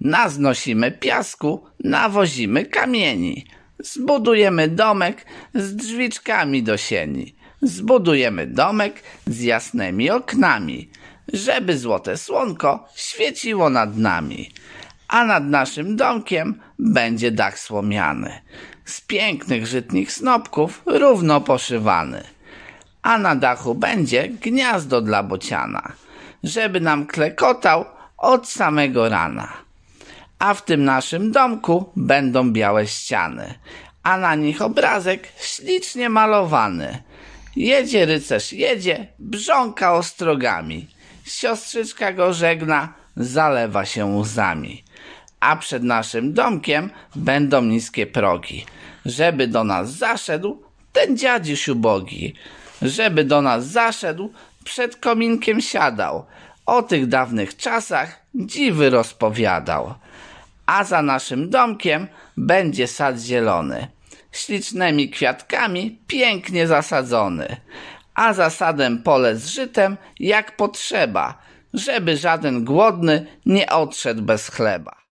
Naznosimy piasku, nawozimy kamieni. Zbudujemy domek z drzwiczkami do sieni. Zbudujemy domek z jasnymi oknami, żeby złote słonko świeciło nad nami. A nad naszym domkiem będzie dach słomiany, z pięknych żytnich snopków równo poszywany. A na dachu będzie gniazdo dla bociana, żeby nam klekotał od samego rana a w tym naszym domku będą białe ściany, a na nich obrazek ślicznie malowany. Jedzie rycerz, jedzie, brząka ostrogami. Siostrzyczka go żegna, zalewa się łzami. A przed naszym domkiem będą niskie progi. Żeby do nas zaszedł, ten dziadziś ubogi. Żeby do nas zaszedł, przed kominkiem siadał, o tych dawnych czasach dziwy rozpowiadał. A za naszym domkiem będzie sad zielony, ślicznymi kwiatkami pięknie zasadzony, a za sadem pole z żytem jak potrzeba, żeby żaden głodny nie odszedł bez chleba.